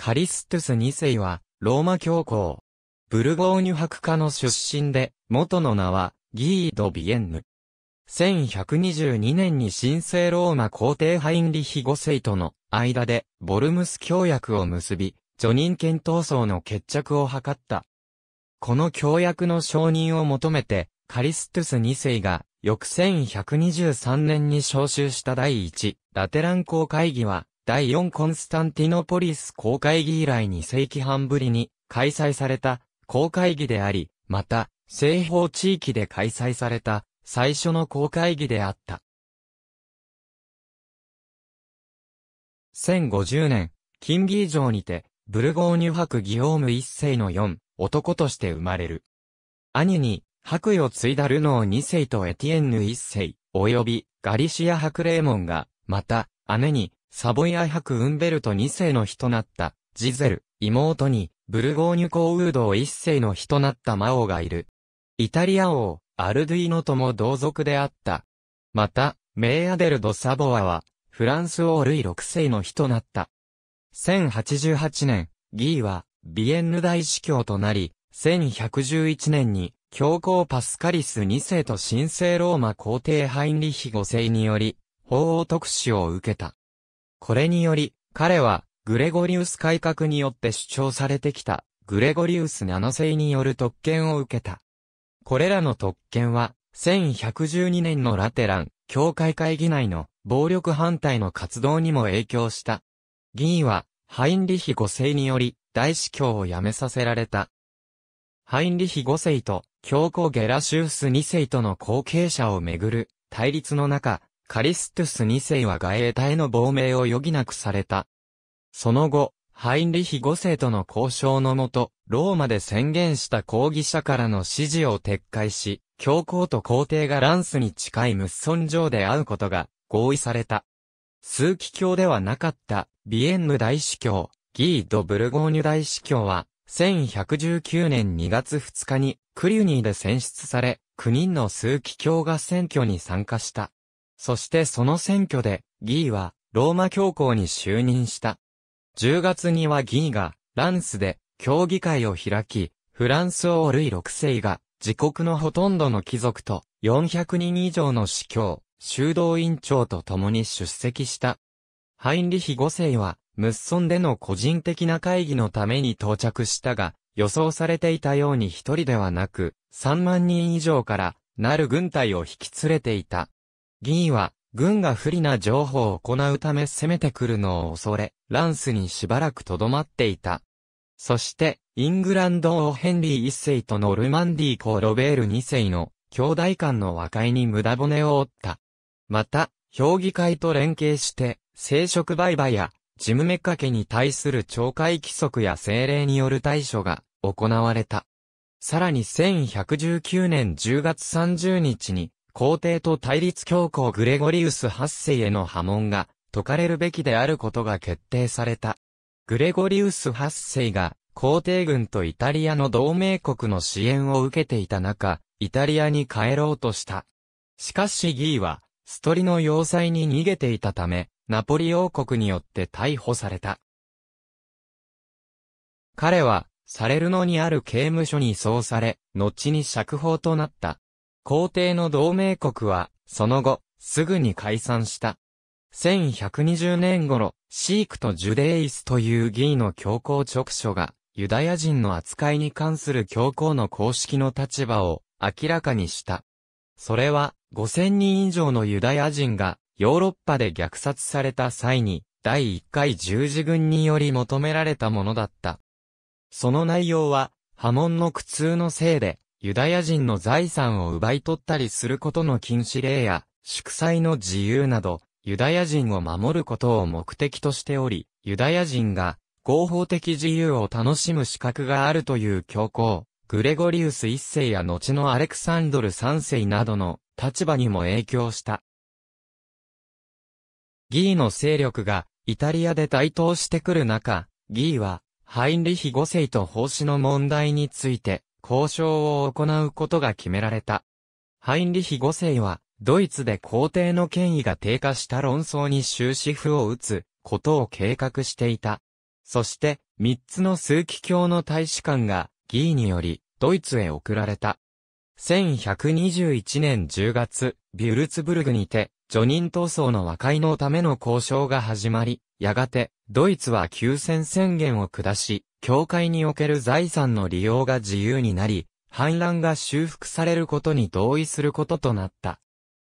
カリストゥス2世は、ローマ教皇。ブルゴーニュ博家の出身で、元の名は、ギード・ビエンヌ。1122年に神聖ローマ皇帝ハインリヒ5世との間で、ボルムス協約を結び、女人権闘争の決着を図った。この協約の承認を求めて、カリストゥス2世が、翌1123年に招集した第一、ラテラン公会議は、第4コンスタンティノポリス公会議以来2世紀半ぶりに開催された公会議であり、また、西方地域で開催された最初の公会議であった。1050年、金義城にて、ブルゴーニュ博ギオーム一世の4、男として生まれる。兄に、白衣を継いだルノー二世とエティエンヌ一世、及びガリシア博レーモンが、また、姉に、サボイアク・ウンベルト2世の日となった、ジゼル、妹に、ブルゴーニュ公ウード1世の日となった魔王がいる。イタリア王、アルドゥイノとも同族であった。また、メイアデルド・サボアは、フランス王ルイ6世の日となった。1088年、ギーは、ビエンヌ大司教となり、1111年に、教皇パスカリス2世と神聖ローマ皇帝ハインリヒ5世により、法王特使を受けた。これにより、彼は、グレゴリウス改革によって主張されてきた、グレゴリウス7世による特権を受けた。これらの特権は、1112年のラテラン、教会会議内の暴力反対の活動にも影響した。議員は、ハインリヒ5世により、大司教を辞めさせられた。ハインリヒ5世と、教皇ゲラシウス2世との後継者をめぐる対立の中、カリストゥス2世は外衛隊の亡命を余儀なくされた。その後、ハインリヒ5世との交渉のもと、ローマで宣言した抗議者からの支持を撤回し、教皇と皇帝がランスに近いムッソン城で会うことが合意された。数奇教ではなかったビエンヌ大司教、ギード・ブルゴーニュ大司教は、1119年2月2日にクリュニーで選出され、9人の数奇教が選挙に参加した。そしてその選挙で、ギーは、ローマ教皇に就任した。10月にはギーが、ランスで、協議会を開き、フランス王ルイ6世が、自国のほとんどの貴族と、400人以上の司教、修道院長と共に出席した。ハインリヒ5世は、ムッソンでの個人的な会議のために到着したが、予想されていたように一人ではなく、3万人以上から、なる軍隊を引き連れていた。議員は、軍が不利な情報を行うため攻めてくるのを恐れ、ランスにしばらく留まっていた。そして、イングランド王ヘンリー一世とノルマンディー公ロベール二世の兄弟間の和解に無駄骨を折った。また、評議会と連携して、生殖売買や、事務めかけに対する懲戒規則や政令による対処が行われた。さらに1119年10月30日に、皇帝と対立教皇グレゴリウス8世への波紋が解かれるべきであることが決定された。グレゴリウス8世が皇帝軍とイタリアの同盟国の支援を受けていた中、イタリアに帰ろうとした。しかしギーは、ストリの要塞に逃げていたため、ナポリ王国によって逮捕された。彼は、サレルノにある刑務所に移送され、後に釈放となった。皇帝の同盟国は、その後、すぐに解散した。1120年頃、シークとジュデイスという議員の教皇直書が、ユダヤ人の扱いに関する教皇の公式の立場を明らかにした。それは、5000人以上のユダヤ人が、ヨーロッパで虐殺された際に、第1回十字軍により求められたものだった。その内容は、波紋の苦痛のせいで、ユダヤ人の財産を奪い取ったりすることの禁止令や、祝祭の自由など、ユダヤ人を守ることを目的としており、ユダヤ人が合法的自由を楽しむ資格があるという教皇、グレゴリウス一世や後のアレクサンドル三世などの立場にも影響した。ギーの勢力がイタリアで台頭してくる中、ギーはハインリヒ五世と奉仕の問題について交渉を行うことが決められた。ハインリヒ5世は、ドイツで皇帝の権威が低下した論争に終止符を打つことを計画していた。そして、三つの数奇卿の大使館が、議員により、ドイツへ送られた。1121年10月、ビュルツブルグにて、叙任闘争の和解のための交渉が始まり、やがて、ドイツは休戦宣言を下し、教会における財産の利用が自由になり、反乱が修復されることに同意することとなった。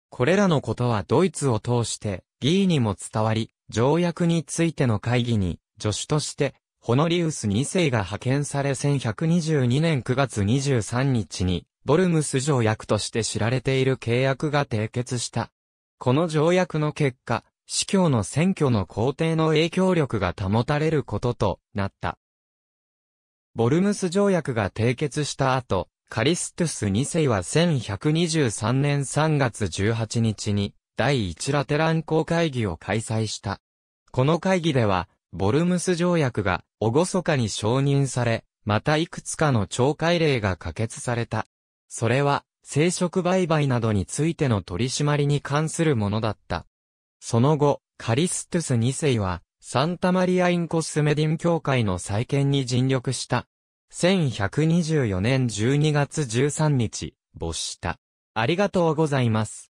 これらのことはドイツを通して議員にも伝わり、条約についての会議に助手としてホノリウス2世が派遣され1122年9月23日にボルムス条約として知られている契約が締結した。この条約の結果、司教の選挙の皇帝の影響力が保たれることとなった。ボルムス条約が締結した後、カリストゥス2世は1123年3月18日に第1ラテラン公会議を開催した。この会議では、ボルムス条約が厳かに承認され、またいくつかの懲戒令が可決された。それは、生殖売買などについての取り締まりに関するものだった。その後、カリストゥス2世は、サンタマリア・イン・コスメディン教会の再建に尽力した。1124年12月13日、没した。ありがとうございます。